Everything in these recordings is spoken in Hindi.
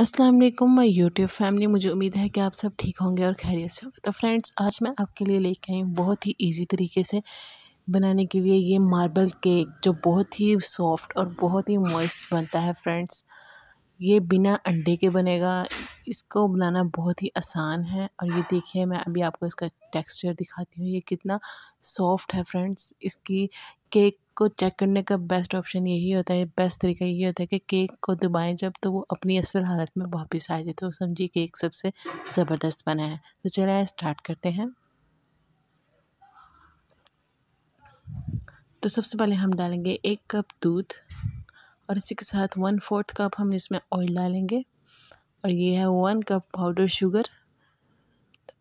अस्सलाम वालेकुम माय यूट्यूब फैमिली मुझे उम्मीद है कि आप सब ठीक होंगे और खैरियत से होंगे तो फ्रेंड्स आज मैं आपके लिए लेके आई हूँ बहुत ही इजी तरीके से बनाने के लिए ये मार्बल केक जो बहुत ही सॉफ्ट और बहुत ही मॉइस्ट बनता है फ्रेंड्स ये बिना अंडे के बनेगा इसको बनाना बहुत ही आसान है और ये देखिए मैं अभी आपको इसका टेक्सचर दिखाती हूँ ये कितना सॉफ्ट है फ्रेंड्स इसकी केक को चेक करने का बेस्ट ऑप्शन यही होता है बेस्ट तरीका यही होता है कि केक को दबाएं जब तो वो अपनी असल हालत में वापस आ जाए तो समझिए केक सबसे ज़बरदस्त बना है तो चलिए स्टार्ट करते हैं तो सबसे पहले हम डालेंगे एक कप दूध और इसी के साथ वन फोर्थ कप हम इसमें ऑयल डालेंगे और ये है one cup powder sugar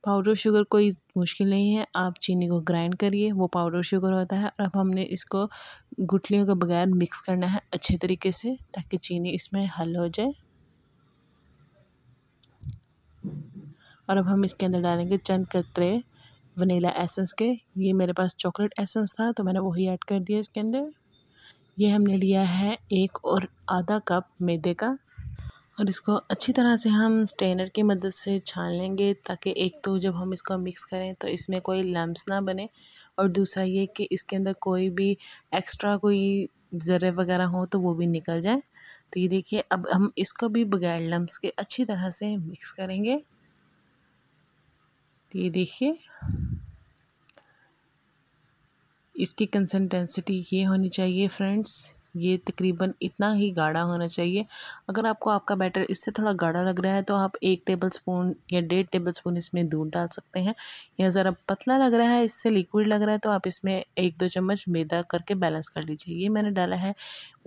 powder sugar कोई मुश्किल नहीं है आप चीनी को ग्राइंड करिए वो पाउडर शुगर होता है और अब हमने इसको गुटलियों के बगैर मिक्स करना है अच्छे तरीके से ताकि चीनी इसमें हल हो जाए और अब हम इसके अंदर डालेंगे चंद कतरे वनीला एसेंस के ये मेरे पास चॉकलेट एसेंस था तो मैंने वही ऐड कर दिया इसके अंदर ये हमने लिया है एक और आधा कप मैदे का और इसको अच्छी तरह से हम स्टेनर की मदद से छान लेंगे ताकि एक तो जब हम इसको मिक्स करें तो इसमें कोई लम्ब्स ना बने और दूसरा ये कि इसके अंदर कोई भी एक्स्ट्रा कोई ज़र्रे वगैरह हो तो वो भी निकल जाए तो ये देखिए अब हम इसको भी बगैर लम्ब्स के अच्छी तरह से मिक्स करेंगे तो ये देखिए इसकी कंसनटेंसिटी ये होनी चाहिए फ्रेंड्स ये तकरीबन इतना ही गाढ़ा होना चाहिए अगर आपको आपका बैटर इससे थोड़ा गाढ़ा लग रहा है तो आप एक टेबल स्पून या डेढ़ टेबल स्पून इसमें दूध डाल सकते हैं या ज़रा पतला लग रहा है इससे लिक्विड लग रहा है तो आप इसमें एक दो चम्मच मैदा करके बैलेंस कर लीजिए ये मैंने डाला है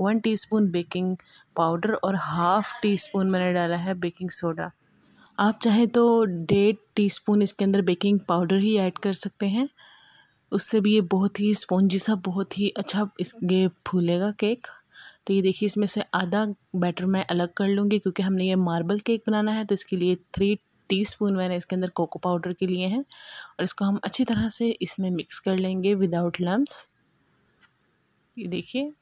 वन टी बेकिंग पाउडर और हाफ़ टी स्पून मैंने डाला है बेकिंग सोडा आप चाहें तो डेढ़ टी इसके अंदर बेकिंग पाउडर ही ऐड कर सकते हैं उससे भी ये बहुत ही स्पॉन्जी सा बहुत ही अच्छा इस ये फूलेगा केक तो ये देखिए इसमें से आधा बैटर मैं अलग कर लूँगी क्योंकि हमने ये मार्बल केक बनाना है तो इसके लिए थ्री टीस्पून मैंने इसके अंदर कोको पाउडर के लिए हैं और इसको हम अच्छी तरह से इसमें मिक्स कर लेंगे विदाउट लम्ब्स ये देखिए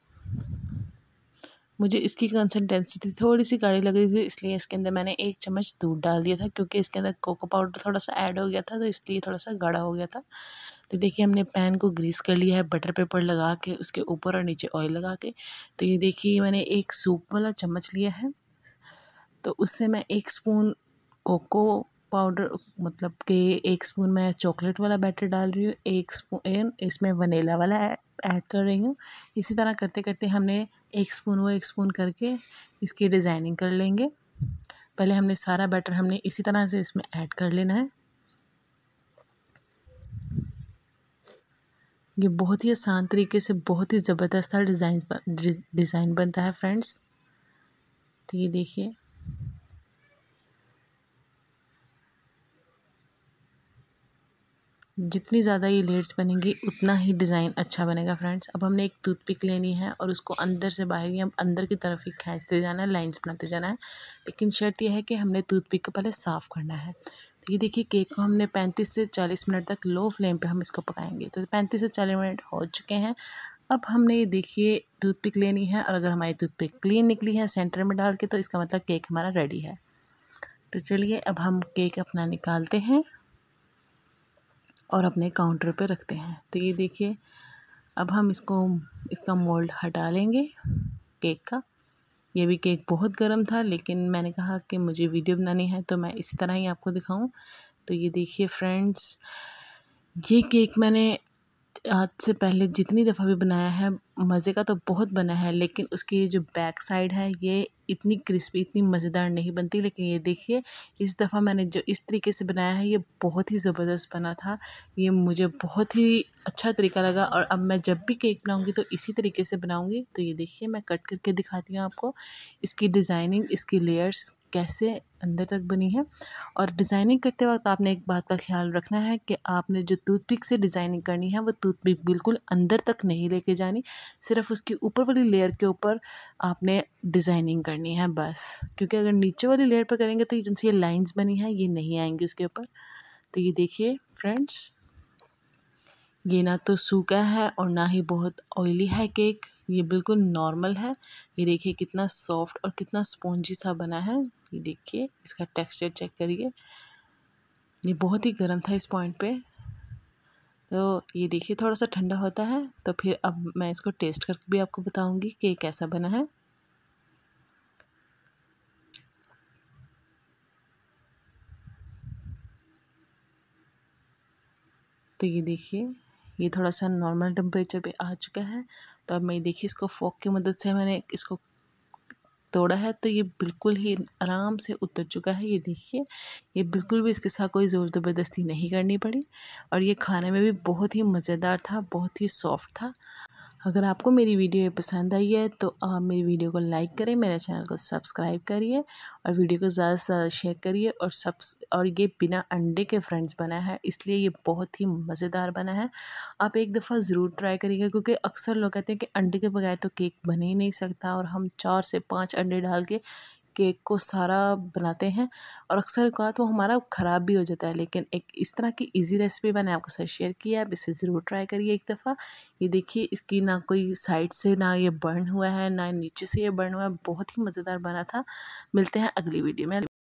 मुझे इसकी कंसिस्टेंसी थोड़ी सी गाढ़ी लग रही थी इसलिए इसके अंदर मैंने एक चम्मच दूध डाल दिया था क्योंकि इसके अंदर कोको पाउडर थोड़ा सा ऐड हो गया था तो इसलिए थोड़ा सा गाढ़ा हो गया था तो देखिए हमने पैन को ग्रीस कर लिया है बटर पेपर लगा के उसके ऊपर और नीचे ऑयल लगा के तो ये देखिए मैंने एक सूप वाला चम्मच लिया है तो उससे मैं एक स्पून कोको पाउडर मतलब कि एक स्पून मैं चॉकलेट वाला बैटर डाल रही हूँ एक स्पून इसमें वनीला वाला ऐड कर रही हूँ इसी तरह करते करते हमने एक स्पून वो एक स्पून करके इसकी डिज़ाइनिंग कर लेंगे पहले हमने सारा बैटर हमने इसी तरह से इसमें ऐड कर लेना है ये बहुत ही आसान तरीके से बहुत ही ज़बरदस्त सा डिज़ाइन डिज़ाइन बनता है फ्रेंड्स तो ये देखिए जितनी ज़्यादा ये लेयर्स बनेंगी उतना ही डिज़ाइन अच्छा बनेगा फ्रेंड्स अब हमने एक टूथपिक लेनी है और उसको अंदर से बाहर हम अंदर की तरफ ही खींचते जाना है लाइन्स बनाते जाना है लेकिन शर्त यह है कि हमने टूथपिक को पहले साफ़ करना है ये देखिए केक को हमने 35 से 40 मिनट तक लो फ्लेम पे हम इसको पकाएंगे तो 35 से 40 मिनट हो चुके हैं अब हमने ये देखिए दूध पिक लेनी है और अगर हमारी दूध पिक क्लीन निकली है सेंटर में डाल के तो इसका मतलब केक हमारा रेडी है तो चलिए अब हम केक अपना निकालते हैं और अपने काउंटर पे रखते हैं तो ये देखिए अब हम इसको इसका मोल्ड हटा लेंगे केक का ये भी केक बहुत गर्म था लेकिन मैंने कहा कि मुझे वीडियो बनानी है तो मैं इसी तरह ही आपको दिखाऊं तो ये देखिए फ्रेंड्स ये केक मैंने आज से पहले जितनी दफ़ा भी बनाया है मज़े का तो बहुत बना है लेकिन उसकी जो बैक साइड है ये इतनी क्रिस्पी इतनी मज़ेदार नहीं बनती लेकिन ये देखिए इस दफ़ा मैंने जो इस तरीके से बनाया है ये बहुत ही ज़बरदस्त बना था ये मुझे बहुत ही अच्छा तरीका लगा और अब मैं जब भी केक बनाऊँगी तो इसी तरीके से बनाऊँगी तो ये देखिए मैं कट करके दिखाती हूँ आपको इसकी डिज़ाइनिंग इसकी लेयर्स कैसे अंदर तक बनी है और डिज़ाइनिंग करते वक्त आपने एक बात का ख्याल रखना है कि आपने जो टूथपिक से डिज़ाइनिंग करनी है वो टूथपिक बिल्कुल अंदर तक नहीं लेके जानी सिर्फ उसकी ऊपर वाली लेयर के ऊपर आपने डिज़ाइनिंग करनी है बस क्योंकि अगर नीचे वाली लेयर पर करेंगे तो जिनसे ये लाइन्स बनी हैं ये नहीं आएंगी उसके ऊपर तो ये देखिए फ्रेंड्स ये ना तो सूखा है और ना ही बहुत ऑयली है केक ये बिल्कुल नॉर्मल है ये देखिए कितना सॉफ्ट और कितना स्पॉन्जी सा बना है ये देखिए इसका टेक्सचर चेक करिए ये बहुत ही गर्म था इस पॉइंट पे तो ये देखिए थोड़ा सा ठंडा होता है तो फिर अब मैं इसको टेस्ट करके भी आपको बताऊंगी कि कैसा बना है तो ये देखिए ये थोड़ा सा नॉर्मल टेम्परेचर पे आ चुका है तो अब मैं देखिए इसको फोक की मदद से मैंने इसको तोड़ा है तो ये बिल्कुल ही आराम से उतर चुका है ये देखिए ये बिल्कुल भी इसके साथ कोई ज़ोर ज़बरदस्ती नहीं करनी पड़ी और ये खाने में भी बहुत ही मज़ेदार था बहुत ही सॉफ्ट था अगर आपको मेरी वीडियो ये पसंद आई है तो आप मेरी वीडियो को लाइक करें मेरे चैनल को सब्सक्राइब करिए और वीडियो को ज़्यादा से ज़्यादा शेयर करिए और सब और ये बिना अंडे के फ्रेंड्स बना है इसलिए ये बहुत ही मज़ेदार बना है आप एक दफ़ा ज़रूर ट्राई करिएगा क्योंकि अक्सर लोग कहते हैं कि अंडे के बगैर तो केक बन ही नहीं सकता और हम चार से पाँच अंडे डाल के केक को सारा बनाते हैं और अक्सर कहा वो हमारा ख़राब भी हो जाता है लेकिन एक इस तरह की इजी रेसिपी मैंने आपके साथ शेयर की है आप इसे ज़रूर ट्राई करिए एक दफ़ा ये देखिए इसकी ना कोई साइड से ना ये बर्न हुआ है ना नीचे से ये बर्न हुआ है बहुत ही मज़ेदार बना था मिलते हैं अगली वीडियो में